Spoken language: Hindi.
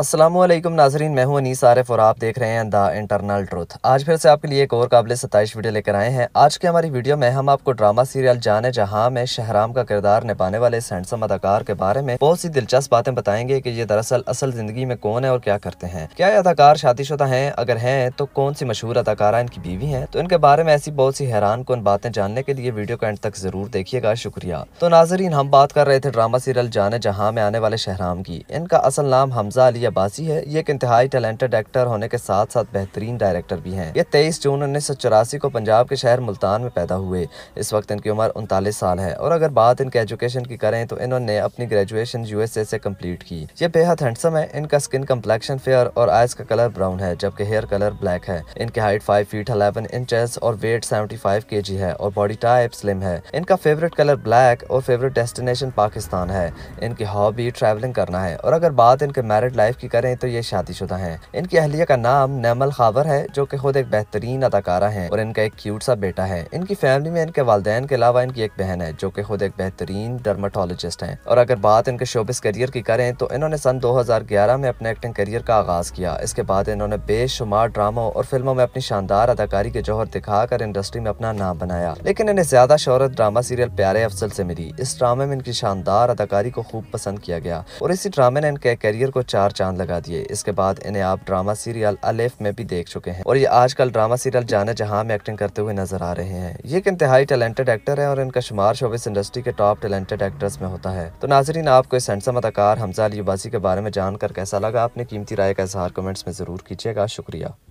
असलम नाजरीन मैं हूं अनीस आरिफ और आप देख रहे हैं द इंटरनल ट्रूथ आज फिर से आपके लिए एक और काबिल सताइश वीडियो लेकर आए हैं आज के हमारी वीडियो में हम आपको ड्रामा सीरियल जाने जहां में शहराम का किरदार निभाने वाले सैंडसम अदाकार के बारे में बहुत सी दिलचस्प बातें बताएंगे कि ये दरअसल असल जिंदगी में कौन है और क्या करते हैं क्या ये अदाकार शादीशुदा है अगर है तो कौन सी मशहूर अदाकारा इनकी बीवी है तो इनके बारे में ऐसी बहुत सी हैरान कन बातें जानने के लिए वीडियो को एंड तक जरूर देखिएगा शुक्रिया तो नाजरीन हम बात कर रहे थे ड्रामा सीरियल जाने जहाँ में आने वाले शहराम की इनका असल नाम हमजा अली अब्बासी है ये एक इंतहाई टैलेंटेड एक्टर होने के साथ साथ बेहतरीन डायरेक्टर भी हैं ये तेईस जून उन्नीस को पंजाब के शहर मुल्तान में पैदा हुए इस वक्त इनकी उम्र उनतालीस साल है और अगर बात इनके एजुकेशन की करें तो इन्होंने अपनी ग्रेजुएशन यूएसए से कम्प्लीट की ये बेहद हैंडसम है इनका स्किन कम्प्लेक्शन फेयर और आइज का कलर ब्राउन है जबकि हेयर कलर ब्लैक है इनकी height five feet eleven inches और weight seventy five K G है और बॉडी टाइप स्लिम है इनका फेवरेट कलर ब्लैक और फेवरेट डेस्टिनेशन पाकिस्तान है इनकी हॉबी ट्रैवलिंग करना है और अगर बात इनके मैरिड लाइफ लाइफ की करें तो ये शादीशुदा हैं इनकी अहलिया का नाम नैमल खावर है जो कि खुद एक बेहतरीन अदाकारा है और इनका एक क्यूट सा बेटा है इनकी फैमिली में इनके वालदेन के अलावा इनकी एक बहन है जो कि खुद एक बेहतरीन डर्माटोलॉजिस्ट है और अगर बात इनके शोबिस करियर की करें तो इन्होंने सन 2011 में अपने एक्टिंग करियर का आगाज किया इसके बाद इन्होंने बेशुमार ड्रामों और फिल्मों में अपनी शानदार अदाकारी के जौहर दिखाकर इंडस्ट्री में अपना नाम बनाया लेकिन इन्हें ज्यादा शोहरत ड्रामा सीरियल प्यारे अफसल से मिली इस ड्रामे में इनकी शानदार अदाकारी को खूब पसंद किया गया और इसी ड्रामे ने इनके करियर को चार चांद लगा दिए इसके बाद इन्हें आप ड्रामा सीरियल अलेफ में भी देख चुके हैं और ये आजकल ड्रामा सीरियल जाने जहां में एक्टिंग करते हुए नजर आ रहे हैं ये एक इंतहाई टैलेंटेड एक्टर है और इनका शुमार शोबिस इंडस्ट्री के टॉप टैलेंटेड एक्टर्स में होता है तो नाजरीन आपको इस हैंडसम अदाकार हमजा अली के बारे में जानकर कैसा लगा अपनी कीमती राय का इजहार कमेंट्स में जरूर कीजिएगा शुक्रिया